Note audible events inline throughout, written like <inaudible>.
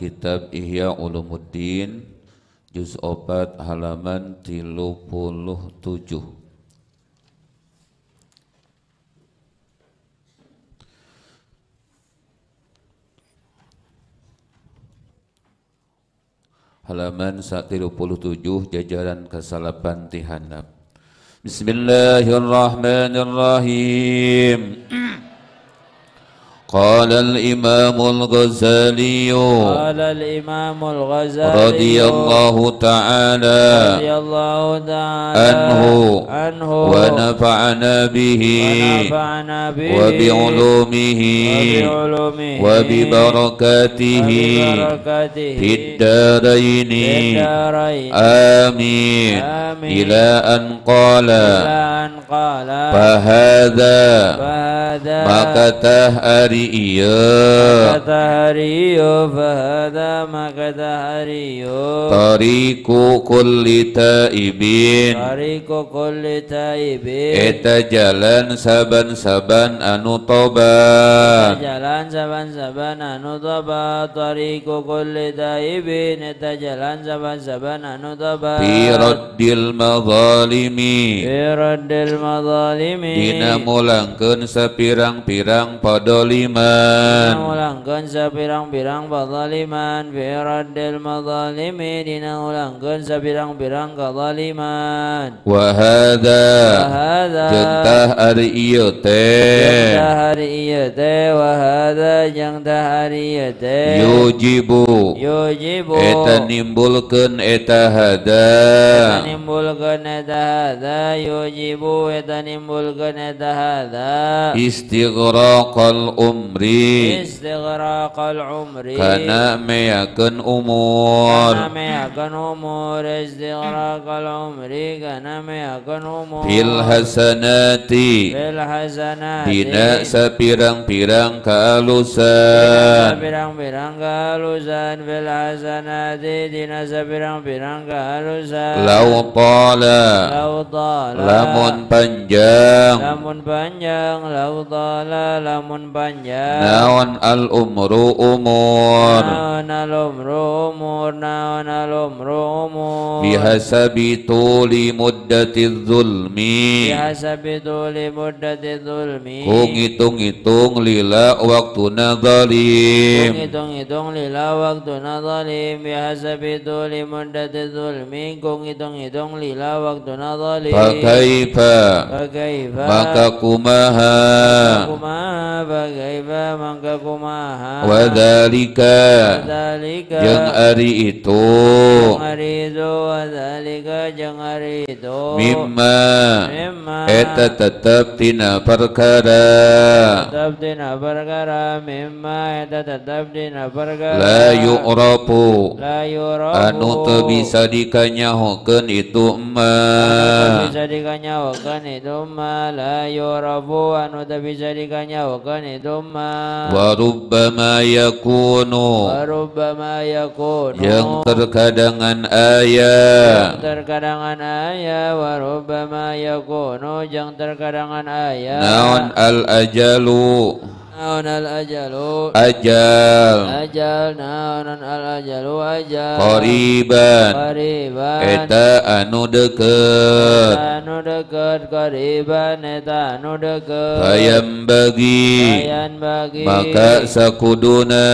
kitab Ihya Ulumuddin juz opat halaman 37 halaman 37 jajaran kesalapan 8 Bismillahirrahmanirrahim <clears throat> قال الإمام الغزالي قال الإمام الغزالي رضي الله تعالى رضي الله تعالى عنه عنه ونفعنا به ونفعنا به وبعلومه وبعلومه وببركاته في الدارين الدارين آمين إلى أن قال إلى أن قال فهذا, فهذا fahada maka tahari iya maka tahari iya fahada maka tahari iya tariku kulli taibin tariku kulli taibin eta jalan saban-saban anu eta jalan saban-saban anu toba tariku kulli taibin eta jalan saban-saban anu toba fi raddil madhalimi fi raddil madhalimi dina mulangkeun sapi pirang-pirang podoliman ulangkan sapirang-pirang podoliman Biradil mazalimi dina ulangkan sapirang-pirang kezaliman Wahada Wahada Jentah hari iya teh Jentah hari iya teh Wahada jentah hari iya teh Yujibu Yujibu Eta nimbulkan eta hada Eta nimbulkan eta hada Yujibu Eta nimbulkan eta hada istighraqal umri istighraqal umri kana meyakeun umur kana meyakeun umur istighraqal umri kana meyakeun umur fil hasanati fil hasanati dina sapirang-pirang dina pirang-pirang kalusan fil hasanati dina sapirang-pirang kalusan lau tala lau tala lamun panjang lamun panjang lau ضلال panjang naon al umru umur naon al umru umur naon al umru umur bihasabi tuli muddati zulmi bihasabi tuli muddati zulmi kung hitung-hitung lila waktu zalim kung hitung-hitung lila waktu zalim bihasabi tuli muddati zulmi kung hitung-hitung lila waktuna zalim fakaifa fakaifa maka kumaha wadhalika Yang hari itu mimma eta tetep tina perkara tetep tina perkara mimma eta tetep tina perkara la yu'rafu la yu'rafu anu teu bisa dikanyahokeun itu ma anu bisa dikanyahokeun itu ma la yu'rafu anu teu بذلكن يوقن ثم وربما يكون وربما يكون yang terkadang aya yang terkadang aya وربما يكون yang terkadang aya naon al ajalu naon al ajalu ajal ajal naonan al ajalu ajal qariban qariban eta anu deket anu deket qariban eta anu deket hayam bagi hayam bagi maka sakuduna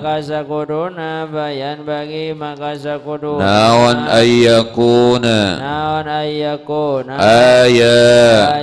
maka sakuduna bayan bagi maka sakuduna naon ayyakuna naon ayyakuna aya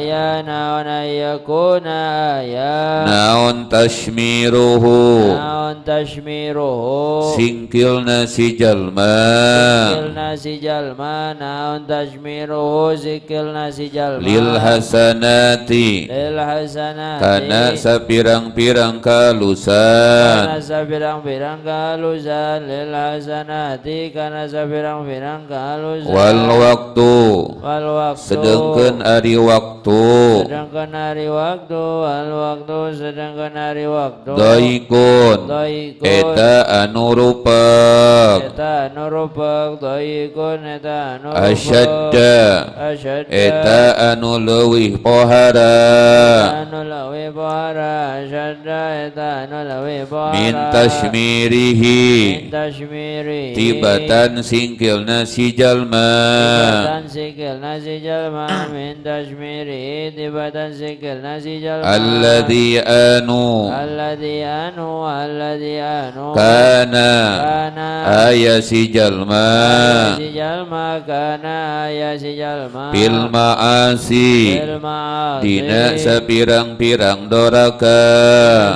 aya naon ayyakuna aya naon tashmiruhu naon tashmiruhu singkilna si jalma singkilna si jalma naon tashmiruhu singkilna si jalma lil hasanati lil hasanati kana sapirang-pirang kalusan kana sapirang-pirang kalusan lil hasanati kana sapirang-pirang kalusan wal waktu wal waktu sedengkeun ari waktu sedengkeun ari waktu wal waktu sedeng kang kenari waktu daikun daikun eta anu rupak eta anu rupak daikun eta anu rupak asyadda asyadda eta anu lewih pohara anu lewih pohara asyadda eta anu lewih pohara min tashmirihi min tashmirihi tibatan singkil nasi jalma tibatan singkil nasi jalma min tashmirihi tibatan singkil nasi jalma alladhi anu alladzi anu alladzi anu kana kana si jalma si jalma kana si jalma bil maasi bil maasi dina sapirang-pirang doraka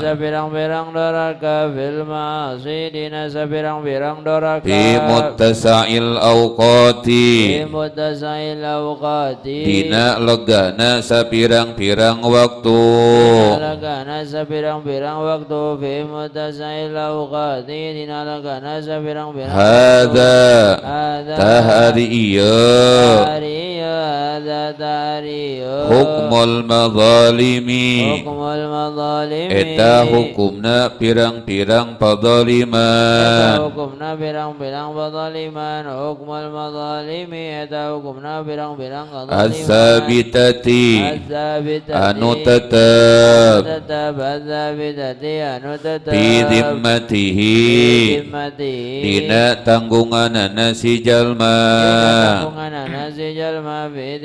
sapirang-pirang doraka bil maasi dina sapirang-pirang doraka fi muttasail auqati fi muttasail auqati dina legana sapirang-pirang waktu dina legana nasa birang-birang waktu fi mutasail awqati dinalaga nasa birang-birang hadha tahari hari iya hukmul mazalimi hukmul mazalimi eta hukumna pirang-pirang padzaliman eta hukumna pirang-pirang padzaliman hukmul mazalimi eta hukumna pirang-pirang padzaliman as-sabitati anu tetap tetap as anu tetap fi dhimmatihi dina tanggunganana si jalma tanggunganana si jalma fi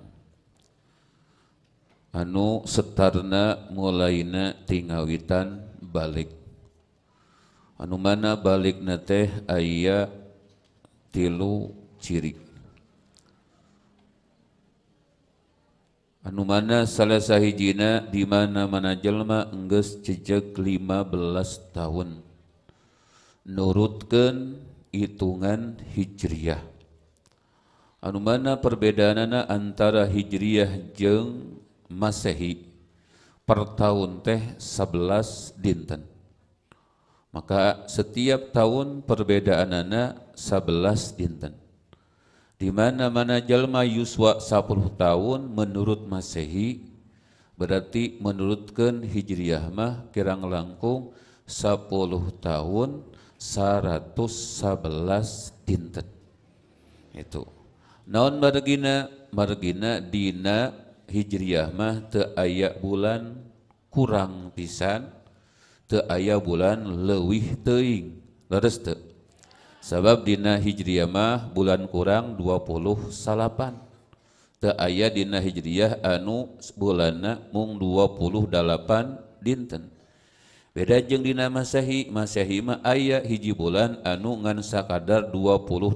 anu setarna mulai na tinggalitaan balik anu mana balik na teh ayah tilu cirik Hai anu mana salah sah hijna dimana-mana jelma enges jejek 15 tahun nurut ke itungan Hijriah anu mana perbedaan anak antara Hijriyah jeng dan Masehi per tahun teh 11 dinten. Maka setiap tahun perbedaan anak 11 dinten. Di mana-mana jalma yuswa 10 tahun menurut Masehi berarti menurutkan Hijriyah mah kirang langkung 10 tahun 111 dinten. Itu. Naon margina margina dina Hijrih mah te ayat bulan kurang pisan te ayah bulan lewih teing sabab Dina Hijriayhmah bulan kurang 20 salapan te aya Dina Hijriyh anu bulanak muung 28 dinten beda jeng Dinamehi Masehimah ayaah hiji bulan anu ngansa kadardar 28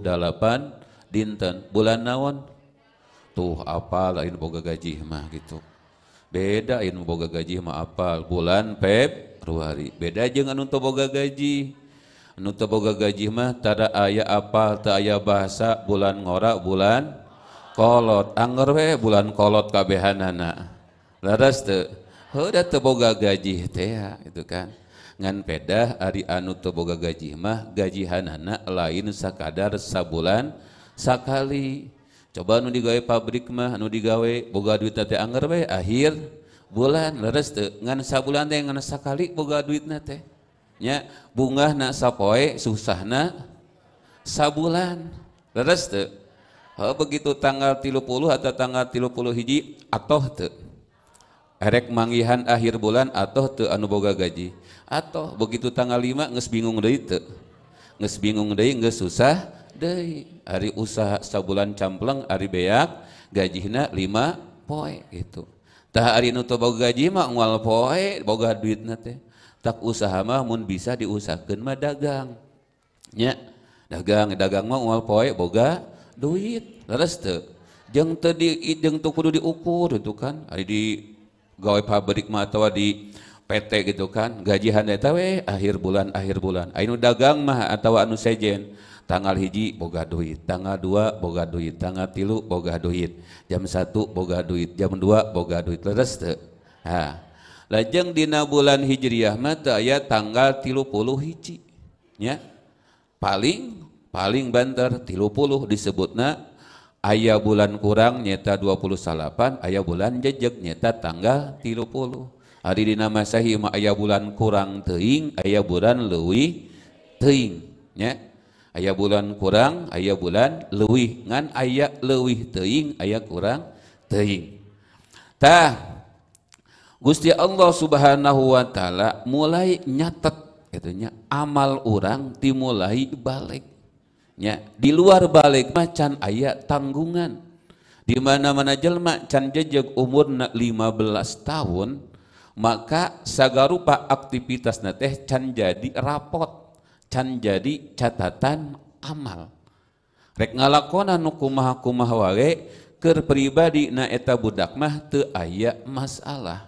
dinten bulan naon tidak tuh apa lain boga gaji mah gitu beda in boga gaji mah apa bulan Februari beda jangan untuk boga gaji untuk boga gaji mah tada ayah apa teu ayah bahasa bulan ngora bulan kolot anger we bulan kolot kabehanana laras te hoda teboga boga gaji teh ya, itu kan ngan pedah hari anu teboga boga gaji mah gaji hanana lain sakadar sabulan sakali coba nu digawe pabrik mah nu digawe boga duit nate anger bae akhir bulan leres teh ngan sabulan teh ngan sakali boga duitna teh nya bungah na sapoe susahna sabulan leres teh Oh, begitu tanggal 30 atau tanggal 30 hiji atau teu erek manggihan akhir bulan atau teu anu boga gaji atau begitu tanggal 5 ngesbingung bingung deui teu nges bingung deui susah deh hari usaha sabulan campleng hari beak hina lima poe gitu tah hari nu boga gaji mah ngoal poe boga duit nate. tak usaha mah mun bisa diusahakeun mah dagang nya dagang dagang mah ngoal poe boga duit leres teu jeung teu jeng jeung kudu diukur itu kan hari di gawe pabrik mah atau di PT gitu kan gajihan eta we akhir bulan akhir bulan anu dagang mah atau anu sejen tanggal hiji boga duit tanggal dua boga duit tanggal tilu boga duit jam satu boga duit jam dua boga duit leres teu ha lajeng dina bulan hijriah mata teu tanggal tilu puluh hiji ya paling paling banter tilu puluh disebutna ayah bulan kurang nyeta 28 ayah bulan jejak nyeta tanggal tilu puluh hari dina masehi mah ayah bulan kurang teing ayah bulan lewi teing ya Ayah bulan kurang ayah bulan lebih, ngan ayah lebih teing ayah kurang teing tah Gusti Allah Subhanahu wa taala mulai nyatet katanya amal orang dimulai balik nya di luar balik macan ayah tanggungan di mana-mana jejak umur nak lima belas tahun maka sagarupa aktivitas teh can jadi rapot can jadi catatan amal rek ngalakonan nu kumah kumaha wage keur pribadi na eta budak mah te aya masalah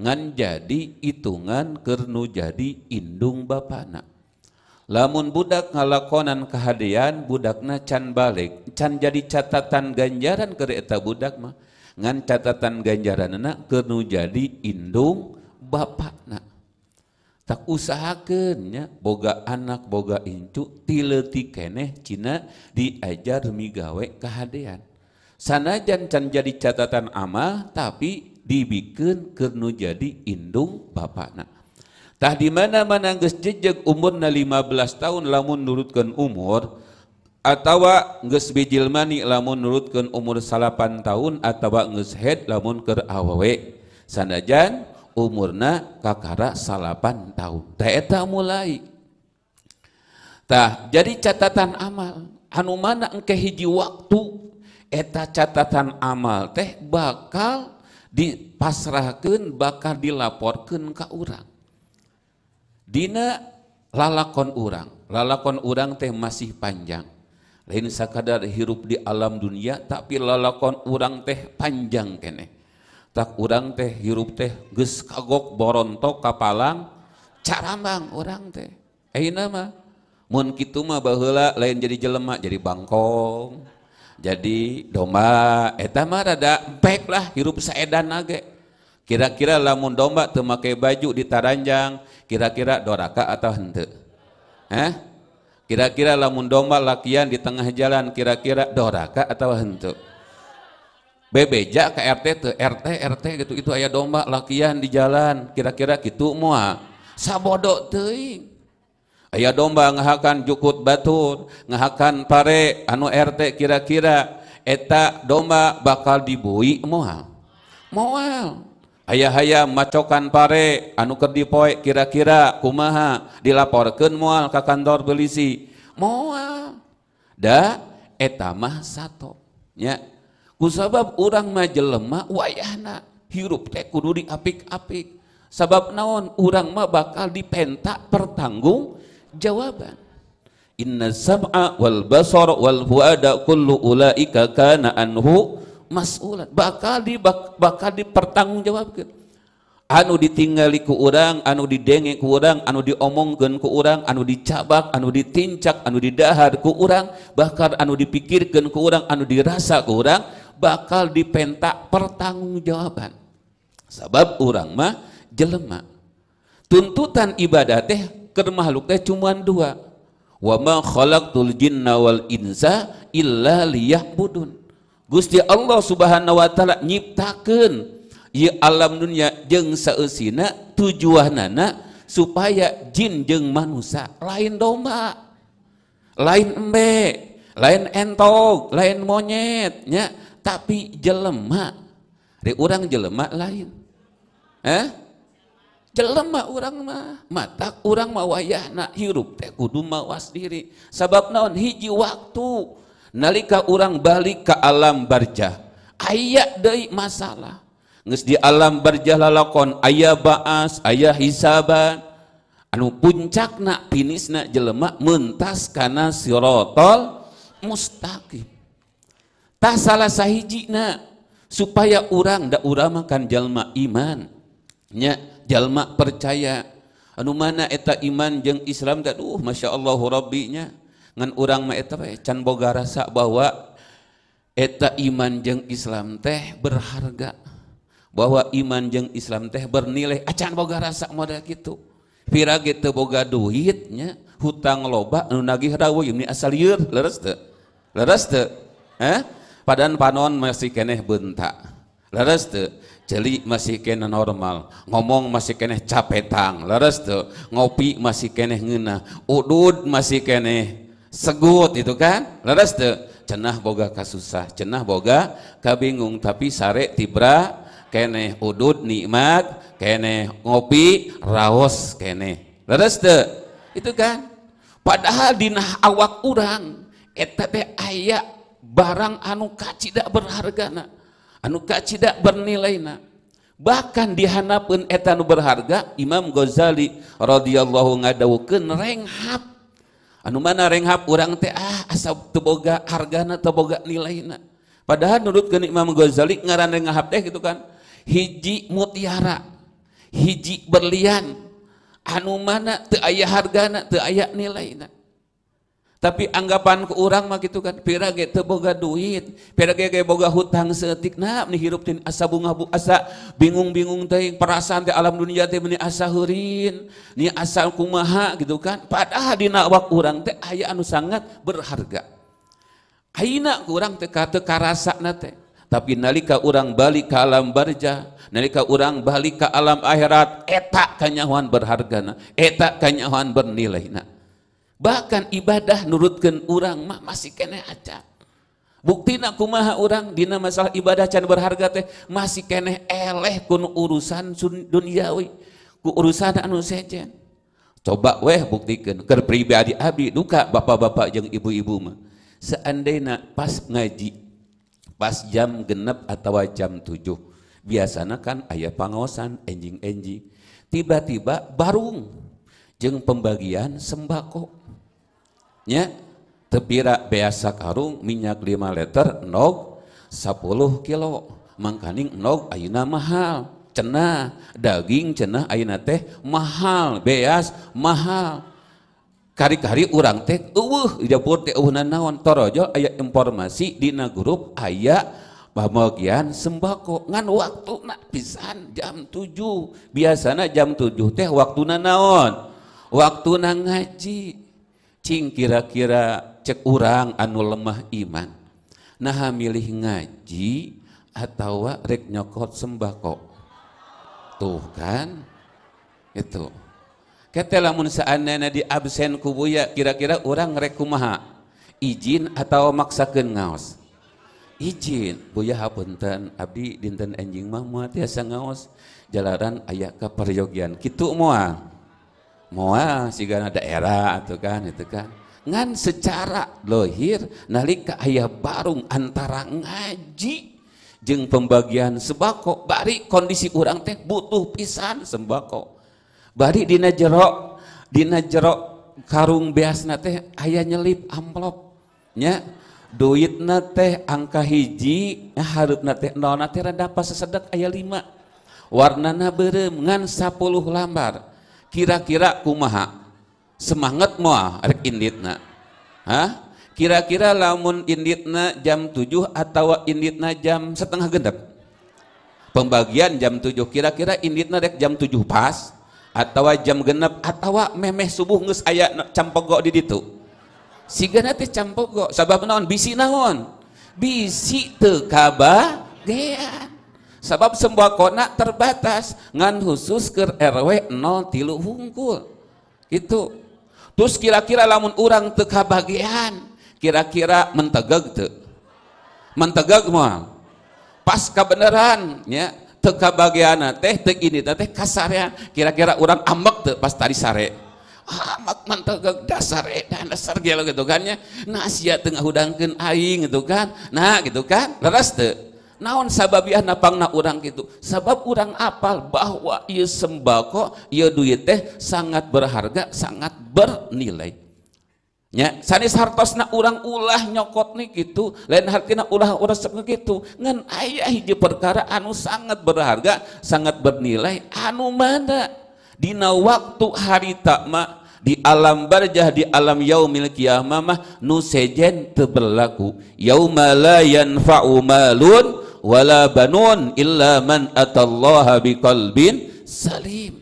ngan jadi hitungan keur jadi indung bapana lamun budak ngalakonan kehadian budakna can balik can jadi catatan ganjaran ker eta budak mah ngan catatan ganjaran na nu jadi indung bapana usaha kenya boga anak boga incu tiletikkeneh Cina diajar demi gawe kehaan sanajan can jadi catatan ama tapi dibikin keruh jadindung ba anaktah dimana-mana nges jejeg umur na 15 tahun lamun menurutkan umur atauwak nges bijjil man lamun menurutkan umur salapan tahun atau nges head lamun ke awe sanajan kemudian urna Kakara salapan tahunta mulaitah jadi catatan amal anu mana ekehiji waktu eta catatan amal teh bakal dipasrahahkan bakal dilaporkan ke urang Dina lalakon urang lalakon urang teh masih panjang lenssa kadar hirup di alam dunia tapi lolakon urang teh panjang kene tak kurang teh hirup teh ge kagok borontto kapallang cara Bang orang teh namakiuma bah lain jadi jelemak jadi Bangkok jadi doma etama ada baiklah hirup sayadan kira-kira lamun domba temakai baju diranjang kira-kira Doaka atau hente eh kira-kira lamun domba lakihan di tengah jalan kira-kira doraka atau hetuk bebeja ke RT te RT RT gitu itu ayah domba lakian di jalan kira-kira gitu mua sabodo teuing ayah domba ngahakan jukut batur ngahakan pare anu RT kira-kira eta domba bakal dibui moal mual. ayah ayah macokan pare anu kerdi kira-kira kumaha dilaporkan mual ke kantor polisi moal da eta mah ya kusabab orang majelemah wayahna hirup teh kudu diapik-apik sabab naon orang mah bakal dipenta pertanggung jawaban inna sab'a wal basar wal fuada kullu ulaika kana anhu masulat. bakal di bakal dipertanggungjawabkeun anu ditinggali ku urang anu didenge ku urang anu diomongkeun ku urang anu dicabak anu ditincak anu didahar ku urang bahkan anu dipikirkeun ku urang anu dirasa ku urang bakal dipentak pertanggungjawaban. Sebab orang mah jelema. Tuntutan ibadah teh ke makhluk teh cuma dua. Wa ma khalaqtul jinna wal insa illa liya'budun. Gusti Allah Subhanahu wa taala nyiptakeun ieu alam dunia jeung saeusina tujuanna supaya jin jeung manusia lain domba, lain embe, lain entog, lain monyet nya tapi jelema dari orang jelema lain eh jelema orang mah mata orang mah nak hirup teh kudu mawas diri sabab naon hiji waktu nalika orang balik ke alam barjah ayak dari masalah nges di alam barjah lalakon ayah baas ayah hisaban anu puncakna nak jelema mentas karena sirotol mustaqim salah sahjina supaya orangrang ndauram kan jalma imannyajalmak percaya an mana eta iman jeng Islam danuh Masya Allahrobinya dengan orangrangma can boga rasa bahwa eta iman jeng Islam teh berharga bahwa iman jeng Islam teh bernilai acan ah, Boga rasa model gitupiraget boga duitnya hutang lobak nagih rawuh ini asalur eh padan panon masih kene bentak leres tuh jeli masih kena normal ngomong masih kena capetang leres tuh ngopi masih kena ngena udud masih kena segut itu kan leres tuh cenah boga kasusah cenah boga kabingung tapi sare tibra kene udud nikmat kene ngopi raos kene leres tuh itu kan padahal dinah awak urang eta teh aya barang anu kacita berharganna anuka bernilai nah bahkan dihanapun etanu berharga Imam Ghazali rodhiallahu anu manare kurang ah, asapboga hargaa atauboga nilai padahal menurut kenikm Ghazali ngaranrehap deh gitu kan hiji mutiara hijik berlian anu mana ayah hargaaayat nilai na tapi anggapan ke orangrangmak gitu kan piget teboga duit boga hutang settikna nih hiruptin asa bunga-bu asa bingung-binggung teh perasaan di alam dunia dei asahuriin ni asal kumaha gitu kan padahal diwak kurang te ayaanu sangat berharga aak kurang teka- teka rasa na tapi nalika urang balik ke alam barjah nalika urang balik ke alam akhirat etak kanyauhan berharga etak kanyauhan bernilai nah bahkan ibadah nurutkan orang mah masih kene acak nak kumaha orang dina masalah ibadah can berharga teh masih kene eleh kun urusan duniawi ku urusan anu sejen coba weh buktikan ke pribadi abi duka bapak-bapak yang ibu-ibu mah seandainya pas ngaji pas jam genep atau jam tujuh biasanya kan ayah pengawasan enjing-enjing tiba-tiba barung jeng pembagian sembako nya tepira biasa karung minyak 5 liter nog 10 kilo mangkaning nog ayuna mahal cenah daging cenah ayuna teh mahal beas mahal kari-kari urang teh uh Dapur teh uh nanaon torojo ayak informasi dina grup aya pamogian sembako ngan waktu nak pisan jam tujuh biasana jam tujuh teh waktu nanaon waktu ngaji cing kira-kira cek urang anu lemah iman nah milih ngaji atau rek nyokot sembako tuh kan itu kata lamun seandainya di absen kubuya kira-kira orang rek kumaha izin atau maksakan ngaos izin buya hapunten abdi dinten enjing mah muat sang ngaos jalaran ayak ke peryogian kitu moal moal sigana daerah atau kan itu kan ngan secara lohir nalika ayah barung antara ngaji jeng pembagian sembako bari kondisi orang teh butuh pisan sembako bari dina jero dina jero karung biasna teh ayah nyelip amplop nya duitna teh angka hiji harupna nate nol teh rendah pas sesedak ayah lima warnana berem ngan sapuluh lambar kira-kira kumaha semangat moa rek inditna Hah? kira-kira lamun inditna jam 7 atau inditna jam setengah gendap pembagian jam 7 kira-kira inditna rek jam 7 pas atau jam genep atau memeh subuh nges ayak campogo di ditu si ganati campogo sabab naon bisi naon bisi teu kabagean sebab kona terbatas ngan khusus ke RW 0 tilu hungkul gitu terus kira-kira lamun orang teka bagian kira-kira mentegak te mentegak mah pas kebenaran ya teka bagian teh teh ini teh kasarnya kira-kira orang amek te pas tadi sare ah, amak mentegak dasar edan dasar gelo gitu kan ya nah sia tengah hudangkeun aing gitu kan nah gitu kan leres teh naon napang na orang gitu sebab orang apal bahwa ia sembako ia duit teh sangat berharga sangat bernilai Ya, sanis hartosna orang ulah nyokot nih gitu lain hartina ulah ulah gitu ngan ayah hiji perkara anu sangat berharga sangat bernilai anu mana dina waktu tak ma, di alam barjah di alam yau kiamah mah nu sejen teberlaku berlaku yauma la yanfa'u malun wala banun illa man atallaha biqalbin salim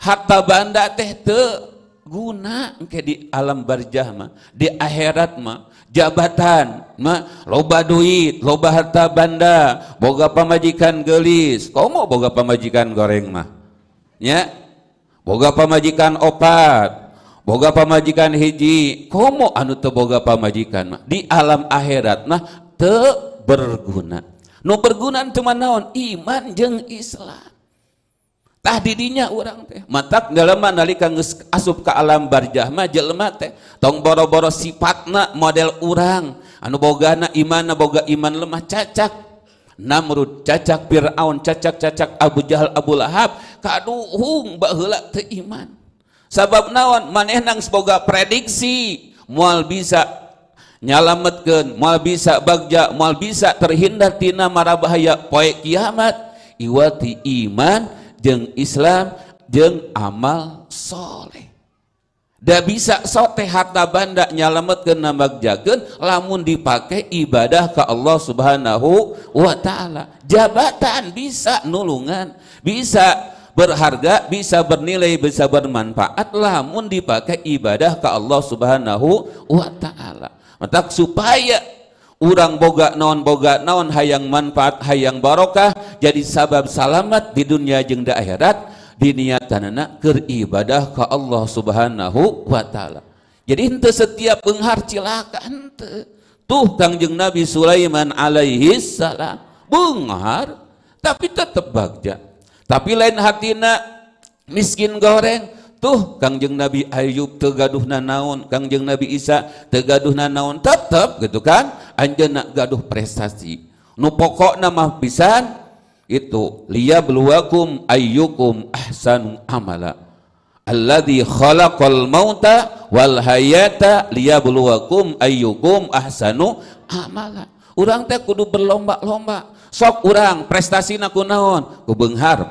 harta benda teh teu guna engke di alam barjah mah di akhirat mah jabatan mah loba duit loba harta benda boga pamajikan gelis komo boga pamajikan goreng mah ya boga pamajikan opat boga pamajikan hiji komo anu teu boga pamajikan mah di alam akhirat mah teu berguna nu berguna teman naon iman jeng Islam tah didinya orang teh matak dalam nalika geus asup ke alam barjah mah jelema teh tong boro-boro sifatna model orang, anu boga iman, anu boga iman lemah cacak Namrud cacak Fir'aun cacak cacak Abu Jahal Abu Lahab kaduhung baheula teu iman sabab naon maneh nang boga prediksi mual bisa nyalametkeun mal bisa bagja mal bisa terhindar tina mara bahaya poe kiamat iwati iman jeng Islam jeng amal soleh dah bisa sote harta banda nyalametkeun nambagjakeun lamun dipakai ibadah ke Allah Subhanahu wa taala jabatan bisa nulungan bisa berharga, bisa bernilai, bisa bermanfaat lamun dipakai ibadah ke Allah Subhanahu wa taala. Matak supaya urang boga naon boga naon hayang manfaat hayang barokah jadi sabab salamat di dunia akhirat di akhirat diniatanana keur ibadah ka Allah Subhanahu wa taala. Jadi ente setiap penghar cilaka henteu. Tuh Kangjeng Nabi Sulaiman alaihi salam benghar tapi tetap bagja. Tapi lain hatina miskin goreng tuh Kangjeng Nabi Ayub tegaduh naon Kangjeng Nabi Isa tegaduh naon tetep gitu kan nak gaduh prestasi nu pokok nama pisan itu liya beluakum ayyukum ahsanu amala alladhi khalaqal mauta wal hayata liyabluwakum ayyukum ahsanu amala urang teh kudu berlomba-lomba sok urang prestasi naku naon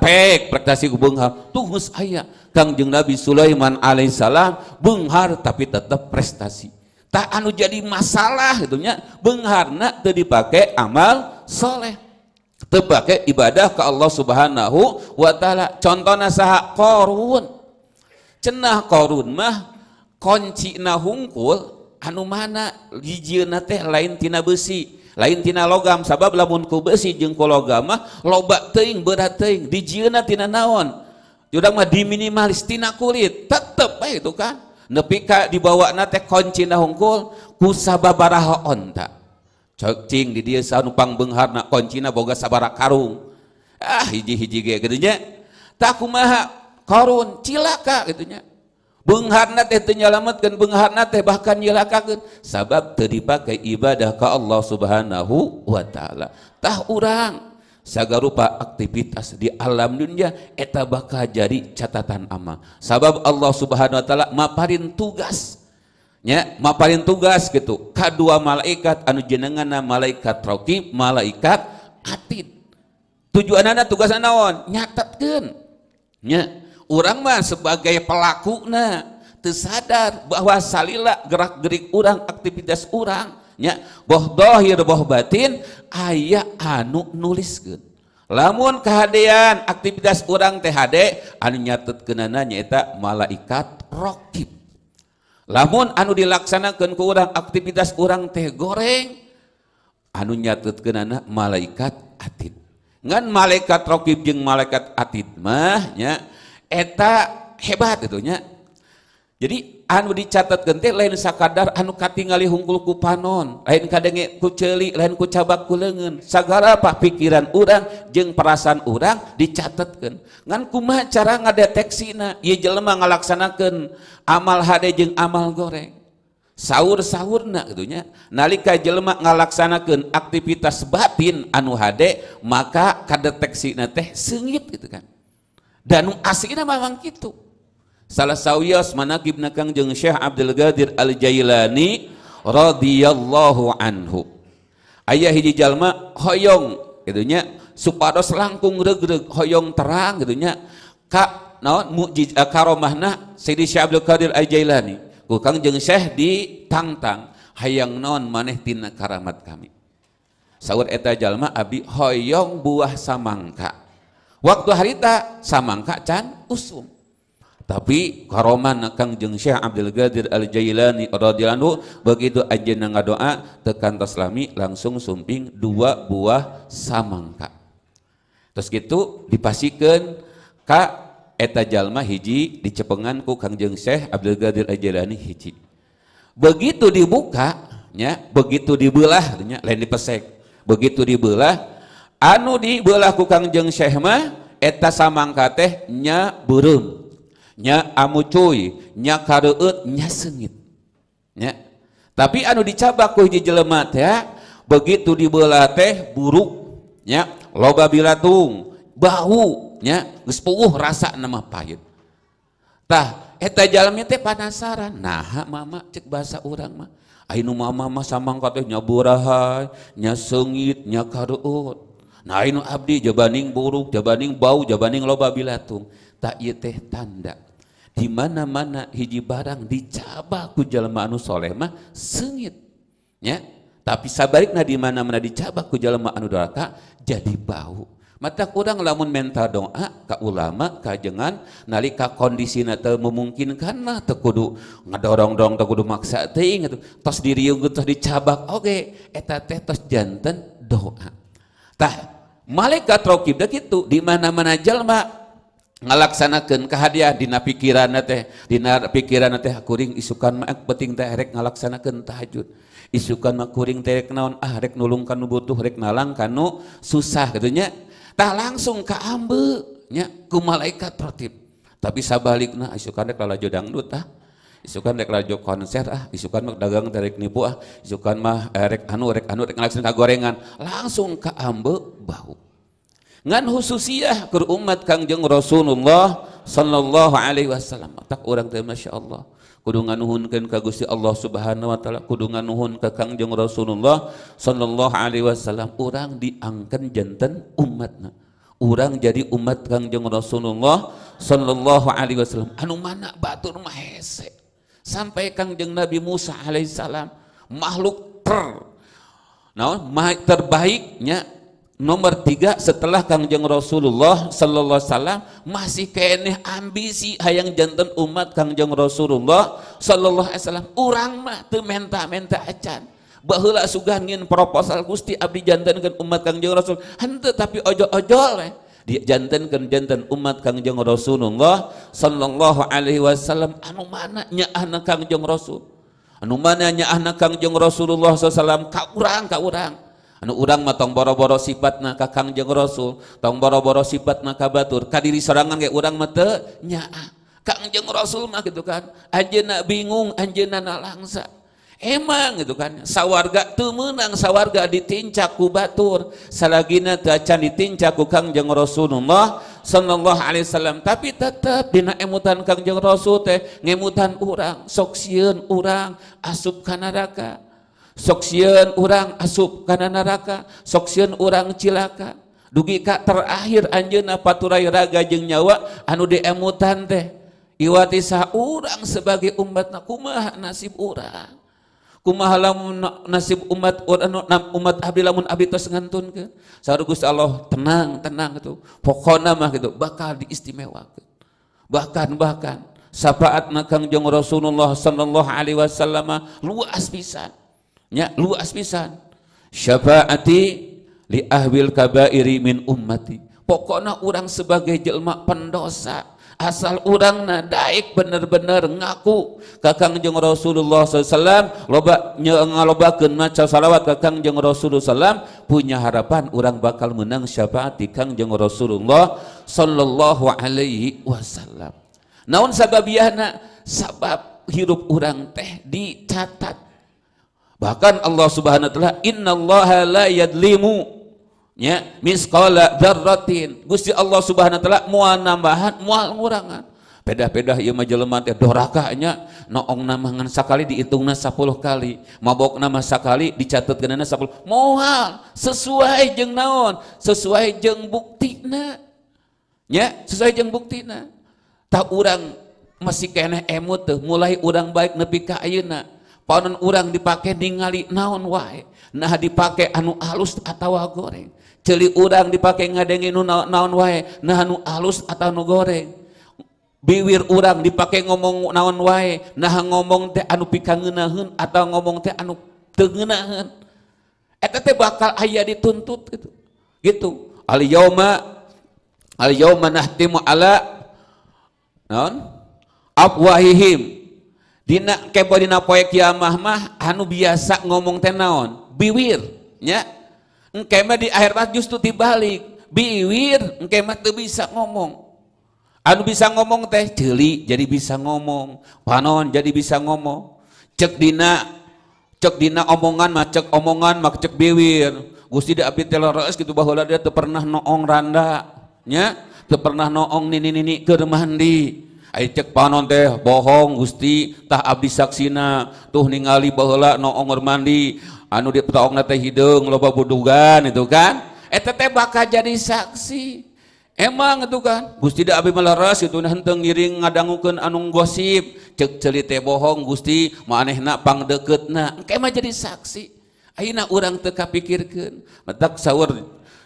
pek prestasi kubenghar, beunghar tuh geus aya Kangjeng Nabi Sulaiman alaihissalam benghar tapi tetap prestasi tak anu jadi masalah gitunya nak teu dipakai amal soleh terpakai ibadah ke Allah Subhanahu wa taala. Contohna saha korun. Cenah korun mah konci nahungkul anu mana jijieuna teh lain tina besi, lain tina logam sabab lamun ku besi jeung logam mah loba teuing berat teuing dijieuna tina naon? Jurang mah diminimalis tina kulit, tetep eh, itu kan. Nepi ka dibawa nate kunci hungkul kusababaraha onta. Cocing di dia sanupang benghar nak kuncina boga sabara karung. Ah hiji-hiji ge gitunya. Tak kumaha karun cilaka gitunya. Bengharna teh tenyelamatkan bengharna teh bahkan nyelakakan sabab teu dipakai ibadah ka Allah Subhanahu wa taala. Tah urang sagarupa aktivitas di alam dunia eta bakal jadi catatan ama sabab Allah subhanahu wa ta'ala maparin tugas nya maparin tugas gitu kedua malaikat anu jenengana malaikat roki malaikat atid tujuan anda tugas naon nyatatkan nya orang mah sebagai pelaku nah tersadar bahwa salila gerak gerik orang aktivitas orang nya boh dohir boh batin ayah anu nuliskan lamun kehadean aktivitas orang THD anu nyatet kenana nyaita malaikat rokib lamun anu dilaksanakan ke orang aktivitas orang teh goreng anu nyatet kenana malaikat atid ngan malaikat rokib jeng malaikat atid mah nya eta hebat itunya jadi dicatkentik lain kadardar anu Kat hunggulku panon lain ku celi lain kucabaku legen segara apa pikiran urang je perasaan urang dicatatkanngankuma cara ngadeteksi nah jelemah ngalaksanakan amal HD jeng amal goreng sahur-saurnanya nalika jemak ngalaksanakan aktivitas batin anu HD maka kadeteksi nah teh sengit gitu kan danung asli memang gitu salah sawios manakib nakang jeng Syekh Abdul Gadir Al Jailani radhiyallahu anhu ayah hiji jalma hoyong gitunya nya supados langkung reg reg hoyong terang gitunya nya ka naon mukjiz eh, karomahna Sayyidi Syekh Abdul Gadir Al Jailani ku kang jeng Syekh ditangtang hayang naon maneh tina karamat kami sahur eta jalma abi hoyong buah samangka waktu harita samangka can usum tapi karoman kang jeng Syekh Abdul Ghadir Al Jailani radhiyallahu begitu ajenna doa tekan taslami langsung sumping dua buah samangka terus gitu dipastikan kak eta jalma hiji dicepengan ku kang jeng Syekh Abdul Ghadir Al Jailani hiji begitu dibuka nya begitu dibelah nya lain dipesek begitu dibelah anu dibelah ku kang jeng Syekh mah eta samangka tehnya nya burung nya amucuy nya karut, nya sengit nya tapi anu dicabak ku hiji jelema ya. begitu dibelah teh buruk nya loba bilatung bau nya geus puuh rasa nama pahit tah eta jalannya teh penasaran nah mama cek bahasa orang mah ainu mama mah samangka teh nya buraha nya sengit nya karut, Nah, inu abdi jabaning buruk, jabaning bau, jabaning loba bilatung. Tak ieu teh tanda di mana-mana hiji barang dicaba ku jalma anu soleh mah sengit ya tapi sabarikna di mana-mana dicaba ku jalma anu doraka jadi bau mata kurang lamun menta doa ka ulama jangan. nalika kondisina teu memungkinkan mah teu kudu ngedorong-dorong teu kudu maksa teuing gitu. tos diriung tos dicabak oke eta teh tos janten doa tah malaikat rokib da kitu di mana-mana jalma ngalaksanakan kehadiah dina pikiran teh dina pikiran teh kuring isukan mah penting teh rek ngalaksanakan tahajud isukan mah kuring teh rek naon ah rek nulung kanu butuh rek nalang kanu susah katanya gitu tah langsung kaambe nya ku malaikat tertib tapi sabalikna isukan rek lalajo dangdut ah isukan rek lalajo konser ah isukan mah dagang teh rek nipu ah isukan mah eh, rek anu rek anu rek ngalaksanakan gorengan langsung kaambe bau ngan khususiyah ke umat kangjeng Rasulullah sallallahu alaihi wasallam tak orang teh masya Allah kudu nganuhunkeun ka Gusti Allah Subhanahu wa taala kudu nganuhun ka Kangjeng Rasulullah sallallahu alaihi wasallam urang diangken janten umatna urang jadi umat Kangjeng Rasulullah sallallahu alaihi wasallam anu mana batur mah hese sampai Kangjeng Nabi Musa alaihissalam makhluk ter nah, terbaiknya Nomor tiga, setelah Kangjeng Rasulullah sallallahu alaihi wasallam masih kene ambisi hayang jantan umat Kangjeng Rasulullah sallallahu alaihi wasallam. Urang mah tuh menta-menta acan. bahula sugan ngin proposal Gusti abdi jantan kan umat Kangjeng Rasul. hente tapi ojo ojol di jantan kan jantan umat Kangjeng Rasulullah sallallahu alaihi wasallam anu mana anak Kangjeng Rasul. Anu mana anak Kangjeng Rasulullah sallallahu alaihi wasallam kau urang urang urang motong boro-boro sifat nakak Kangjeng rasul tong boro-boro sifat na batur kadiri serangan urang menya Kangjeng Raullah gitu kan ajenak bingung anjna Langsa emang gitu kan sawwarga temenang sawwarga ditincakku Batur salahgina keca ditincaku Kangjeng Rasulullah sangallahmbo Alaihissalam tapi tetap bin emutan Kangjeng rasul teh ngutan urang sokksiun urang asub kanaraka soksien orang asup karena neraka soksien orang cilaka dugi Kak terakhir Anjena paturai raga jeng nyawa anu diemutan teh iwati sah orang sebagai umat nakumah nasib orang kumahalam nasib umat orang umat abdi lamun abdi tos ngantun ke saru Allah tenang tenang itu. pokona mah gitu bakal diistimewakan bahkan bahkan syafaat nakang jeng Rasulullah sallallahu alaihi wasallam luas pisan nya luas pisan syafaati li ahwil kabairi min ummati pokoknya orang sebagai jelma pendosa asal orang na daik bener-bener ngaku kakang jeng Rasulullah SAW loba ngalobakeun maca salawat kakang jeng Rasulullah SAW punya harapan orang bakal menang syafaat kang jeng Rasulullah Sallallahu Alaihi Wasallam naun sababiyahna sabab hirup orang teh dicatat Bahkan Allah Subhanahu wa taala innallaha la yadlimu ya misqala dzarratin. Gusti Allah Subhanahu wa taala moal nambahan moal ngurangan. Pedah-pedah ieu mah jelema teh doraka nya noong ngan sakali diitungna 10 kali, mabokna mah sakali dicatetkeunana 10. Moal sesuai jeung naon? Sesuai jeung buktina. Ya, sesuai jeung buktina. Tah urang masih keneh emut teh mulai urang baik nepi ka ayeuna panon urang dipakai ningali naon wae nah dipakai anu alus atau goreng celi urang dipakai ngadenge nu naon wae nah anu alus atau anu goreng biwir urang dipakai ngomong naon wae nah ngomong teh anu pikangenaheun atau ngomong teh anu tengenaheun eta teh bakal aya dituntut gitu gitu al yauma al yauma nahtimu ala naon afwahihim Dina kepo dina poe kiamah mah anu biasa ngomong tenaon, Biwir, ya? Engke mah di akhir mah justru dibalik. Biwir, engke mah teu bisa ngomong. Anu bisa ngomong teh jeli, jadi bisa ngomong, panon jadi bisa ngomong. Cek dina cek dina omongan mah cek omongan mah cek biwir. Gusti da abdi teh gitu baheula dia teu pernah noong randa, nya. Teu pernah noong nini-nini keur mandi cek panon teh bohong Gustitah habis saksi na tuh ningali balak noonggor mandi anu diok ngete hidung loba budugan itu kan ettete bakal jadi saksi emang getukan gustiidaabi melaras itunggiring ngadangguukan anung gosip cekcellite bohong gusti maneh na pang deket namah jadi saksi aina urang teka pikirken medak sawur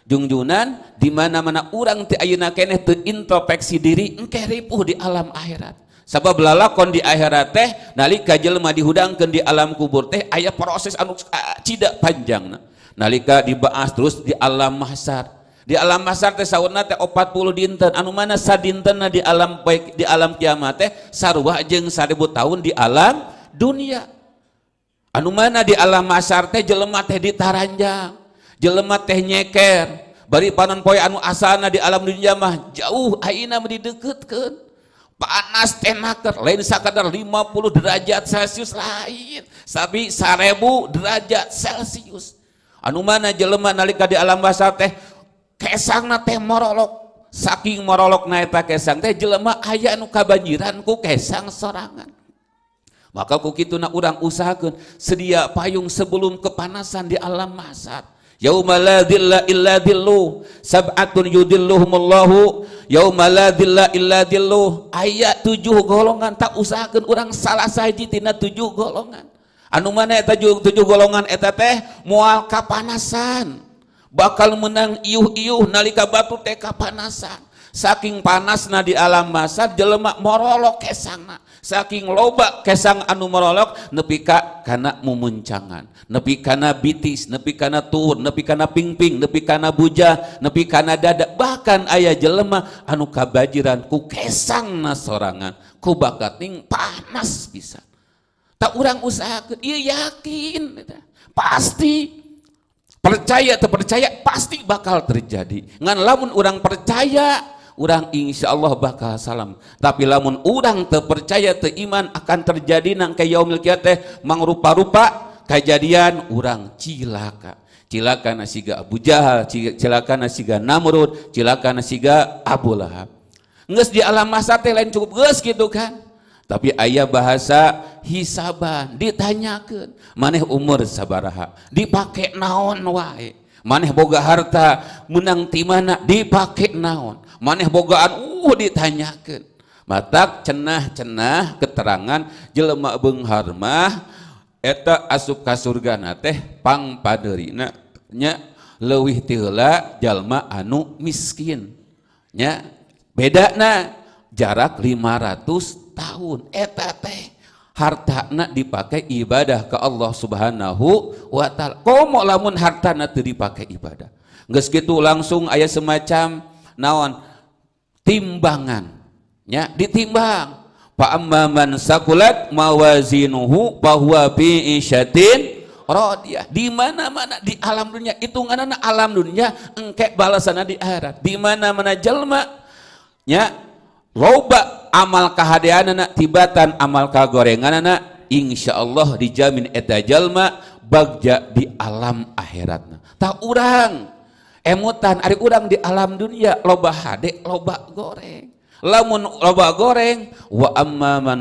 jungjunan di mana-mana orang ti ayeuna keneh teu introspeksi diri engke ripuh di alam akhirat sabab lalakon di akhirat teh nalika jelema dihudangkeun di alam kubur teh ayah proses anu cidak panjang nalika dibahas terus di alam mahsyar di alam mahsyar teh sauna teh 40 dinten anu mana sadintenna di alam baik di alam kiamat teh sarua jeung 1000 tahun di alam dunia anu mana di alam mahsyar teh jelema teh ditaranjang jele teh nyeker bari panan po anu asana di alam dijamah jauh Aina di deket ke panas temaker lain sa kadar 50 derajat Celcius lain Sab sabu derajat Celcius anu mana jelemah nalika di alam bahasa teh keang morolog saking morolook naik pakai sang teh jelemah ayaahmuka banjiranku keang serrangan makaku begitu udang usaha sedia payung sebelum kepanasan di alam masa teh Yauma la dhilla illa dhillu sab'atun yudilluhumullahu yauma la dhilla illa dhillu tujuh golongan tak usahakeun urang salah saji tina tujuh golongan anu mana eta tujuh golongan eta teh moal kapanasan bakal menang iuh-iuh nalika batu teh kapanasan saking panasna di alam masa jelemak morolok kesana saking loba kesang anu morolok nepi ka kana mumuncangan nepi kana bitis nepi kana tuhur nepi kana pingping nepi kana buja nepi kana dada bahkan ayah jelema anu kabajiran ku kesang na sorangan ku bakating panas bisa tak orang usaha iya yakin pasti percaya atau percaya pasti bakal terjadi ngan lamun urang percaya orang insya Allah bakal salam tapi lamun orang terpercaya teiman akan terjadi nang ke yaumil kiateh mangrupa-rupa kejadian orang cilaka cilaka nasiga Abu Jahal cilaka nasiga Namrud cilaka nasiga Abu Lahab nges di alam masa teh lain cukup nges gitu kan tapi ayah bahasa hisaban ditanyakan mana umur sabaraha dipakai naon wae maneh Boga harta menang mana dipakit naon maneh bogaan uh ditanyakan mata cenah- cenah keterangan jelemak Bengharma eteta asuka surgana tehpang padarinanya lewihtilla jalma anu miskinnya bedana jarak 500 tahun ETP Harta nak dipakai ibadah ke Allah Subhanahu wa taala. Komo lamun harta nak dipakai ibadah. Geus gitu langsung aya semacam naon timbangan ya? ditimbang. Fa Amman sakulat mawazinuhu bahwa bi isyatin radiyah. Di mana-mana di alam dunia itu hitunganna alam dunia engke balasana di akhirat. Di mana-mana jelma nya loba amal kehadian anak tibatan amal kagorengan anak insya Allah dijamin eta jalma bagja di alam akhirat tak urang emutan ari urang di alam dunia loba hade loba goreng lamun loba goreng wa amma man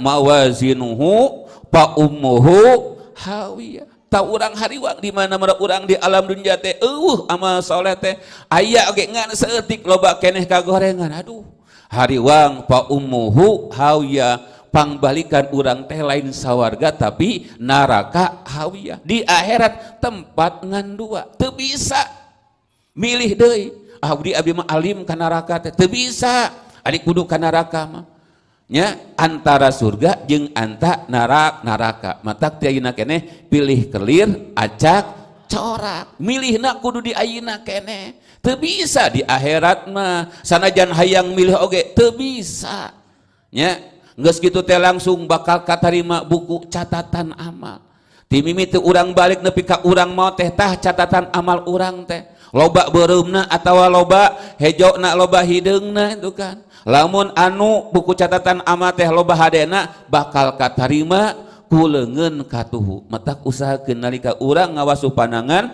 mawazinuhu pa ummuhu hawiyah tak urang hariwak di mana mana urang di alam dunia teh uh amal soleh teh oke oge ngan seetik loba keneh kagorengan aduh hariwang pa umuhu hawiya pangbalikan urang teh lain sawarga tapi naraka hawiya di akhirat tempat ngan dua teu bisa milih deui abdi ah, abdi mah alim ka neraka teh teu bisa ari kudu ka neraka mah nya antara surga jeung anta narak naraka matak teh ayeuna keneh pilih kelir acak milihnak kudu diina kene bisa di akhirat nah sana Jan hayang milih oke bisanyanges gitu teh langsung bakal katama buku catatan amal timimi itu urang balik lebihpikah urang mau tehtah catatan amal orangrang teh lobak berumna atau lobak hejona lobahi itu kan la anu buku catatan amat teh lobaak bakal katama di kulengen katuhu matak usaha nalika urang ngawasu panangan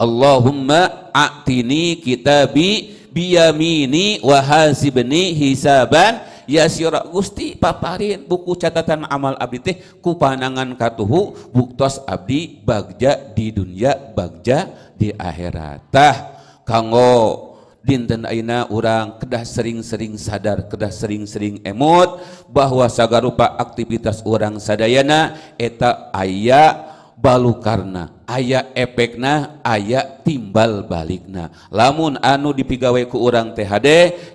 Allahumma atini kitabi biyamini wa hasibni hisaban yasira Gusti paparin buku catatan amal abdi teh ku panangan katuhu buktos abdi bagja di dunia bagja di akhirat tah kanggo danina orang kedah sering-sering sadar kedah sering-sering emot bahwasaga rupa aktivitas urang Sadayana eta ayah balukanna aya efek nah ayat timbal balik nah lamun anu dipigawa ke urang THD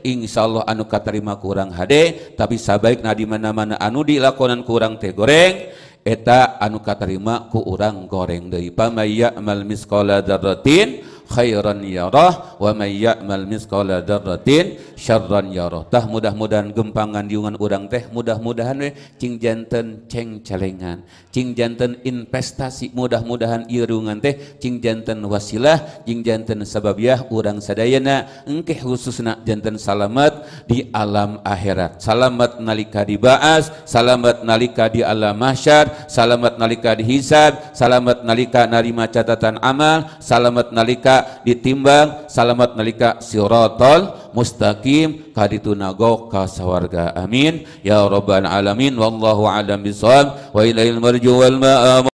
Insyaallah anu kata terrima kurang HD tapi sahabatba nah dimana-mana anu di lakonan kurang te goreng eta anuka terima ku orangrang goreng daripa Mayamalmi sekolahdratin khairan yarah wa may ya'mal mithqala dzarratin syarran yarah. Tah mudah-mudahan gempangan diungan urang teh mudah-mudahan we cing janten ceng celengan. Cing janten investasi mudah-mudahan irungan teh cing janten wasilah, cing janten sababiah urang sadayana engkeh khususna janten salamat di alam akhirat. Salamat nalika dibaas, salamat nalika di alam mahsyar, salamat nalika dihisab, salamat nalika narima catatan amal, salamat nalika ditimbang salamat nalika siratal mustaqim kadituna ka sawarga amin ya rabbal alamin wallahu alam bisawab wa ilail marju wal ma'am